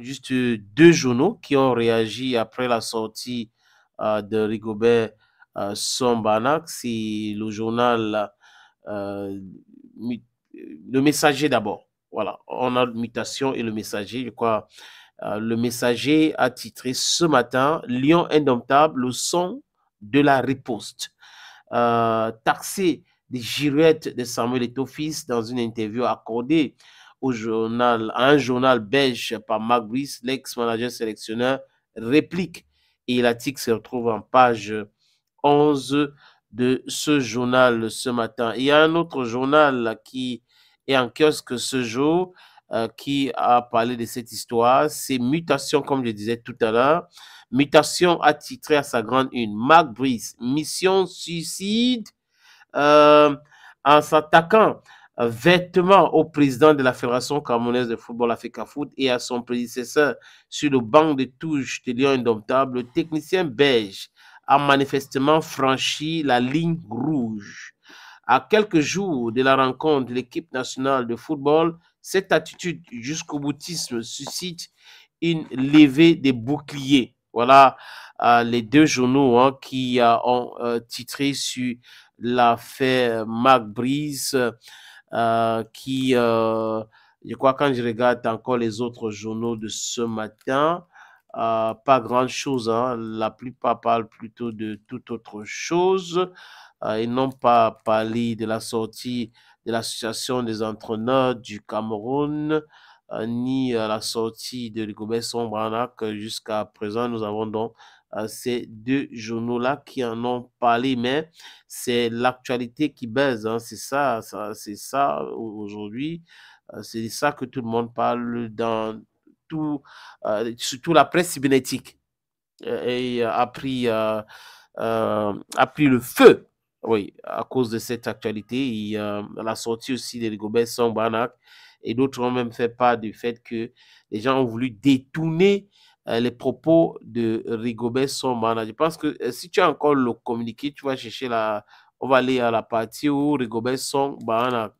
juste deux journaux qui ont réagi après la sortie euh, de Rigobert euh, Sombanak. C'est le journal euh, Le Messager d'abord. Voilà, on a Mutation et Le Messager, je crois. Euh, le Messager a titré ce matin Lion indomptable, le son de la riposte. taxé des girouettes de Samuel Etofis dans une interview accordée au journal, un journal belge par Mark l'ex-manager sélectionneur, réplique. Et l'article se retrouve en page 11 de ce journal ce matin. Il y a un autre journal qui est en kiosque ce jour euh, qui a parlé de cette histoire. C'est Mutation, comme je disais tout à l'heure. Mutation titré à sa grande une. Marc Brice, mission suicide euh, en s'attaquant vêtements au président de la Fédération camerounaise de football Africa Foot et à son prédécesseur sur le banc de touche de Lyon Indomptable, le technicien belge a manifestement franchi la ligne rouge. À quelques jours de la rencontre de l'équipe nationale de football, cette attitude jusqu'au boutisme suscite une levée des boucliers. Voilà euh, les deux journaux hein, qui euh, ont euh, titré sur l'affaire Marc euh, qui, euh, je crois, quand je regarde encore les autres journaux de ce matin, euh, pas grand-chose. Hein. La plupart parlent plutôt de toute autre chose et n'ont pas parlé de la sortie de l'association des entraîneurs du Cameroun ni ni la sortie de Rigobert que Jusqu'à présent, nous avons donc euh, ces deux journaux-là qui en ont parlé, mais c'est l'actualité qui baise, hein. c'est ça, c'est ça aujourd'hui, euh, c'est ça que tout le monde parle dans tout, euh, surtout la presse cybernétique et, a pris, a pris le feu. Oui, à cause de cette actualité, la sortie aussi de Rigobert Sambanak et d'autres ont même fait part du fait que les gens ont voulu détourner euh, les propos de Rigobert Somana. Je pense que euh, si tu as encore le communiqué, tu vas chercher la. On va aller à la partie où Rigobert Somana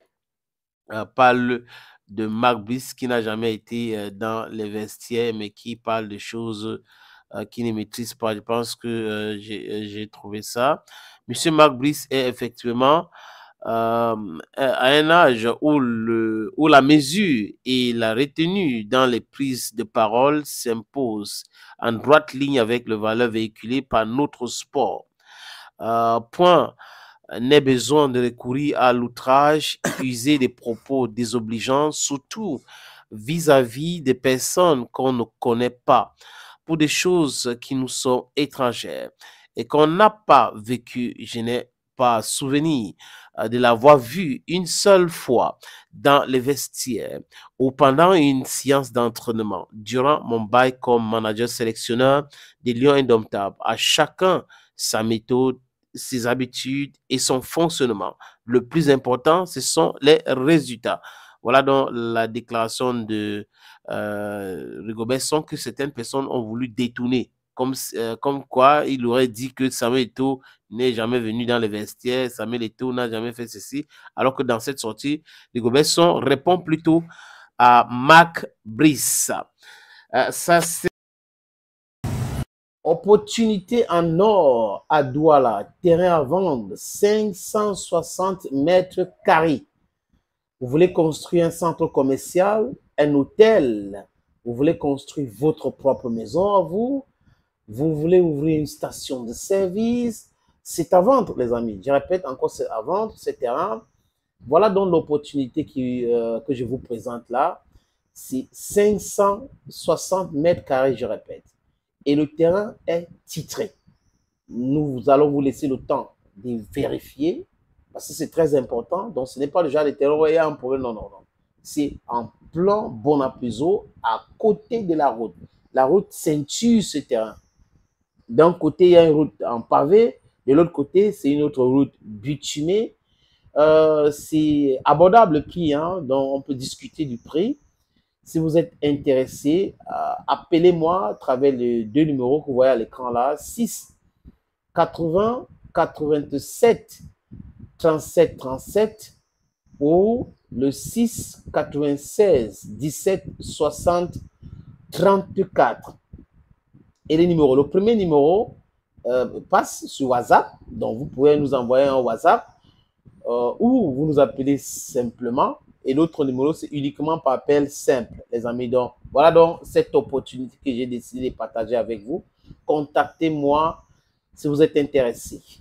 euh, parle de Marc brice qui n'a jamais été dans les vestiaires mais qui parle de choses qui ne maîtrise pas. Je pense que j'ai trouvé ça. Monsieur Marc Brice est effectivement euh, à un âge où, le, la mesure et la retenue dans les prises de parole s'imposent en droite ligne avec le valeur véhiculée par notre sport. Euh, point n'est besoin de recourir à l'outrage, user des propos désobligeants, surtout vis-à-vis des personnes qu'on ne connaît pas, pour des choses qui nous sont étrangères et qu'on n'a pas vécu Je n'ai pas souvenir euh, de l'avoir vu une seule fois dans les vestiaires ou pendant une séance d'entraînement durant mon bail comme manager sélectionneur des Lions Indomptables. À chacun sa méthode, ses habitudes et son fonctionnement. Le plus important, ce sont les résultats. Voilà donc la déclaration de euh, que certaines personnes ont voulu détourner euh, comme, quoi il aurait dit que Samuel tout n'est jamais venu dans les vestiaires, Samuel Eto n'a jamais fait ceci, alors que dans cette sortie, les sont répond plutôt à Mac Brice. Euh, ça, c'est Opportunité en or à Douala, terrain à vendre, 560 mètres carrés. Vous voulez construire un centre commercial, un hôtel, vous voulez construire votre propre maison à vous, vous voulez ouvrir une station de service, c'est à vendre, les amis. Je répète encore, c'est à vendre, c'est terrain. Voilà donc l'opportunité qui euh, que je vous présente là. C'est 560 mètres carrés, je répète. Et le terrain est titré. Nous allons vous laisser le temps de vérifier, parce que c'est très important. Donc, ce n'est pas le genre de terrain où il y a un problème. Non, non, non. C'est en plan Bonapuzo, à côté de la route. La route ceinture ce terrain. D'un côté, il y a une route en pavé, de l'autre côté, c'est une autre route bitumée. Euh, c'est abordable le hein, prix, donc on peut discuter du prix. Si vous êtes intéressé, euh, appelez-moi à travers les deux numéros que vous voyez à l'écran là, 6 80 87 37 37 ou le 6 96 17 60 34 et les numéros. Le premier numéro euh, passe sur WhatsApp. Donc, vous pouvez nous envoyer un WhatsApp euh, ou vous nous appelez simplement. Et l'autre numéro, c'est uniquement par appel simple, les amis. Donc, voilà donc cette opportunité que j'ai décidé de partager avec vous. Contactez-moi si vous êtes intéressé.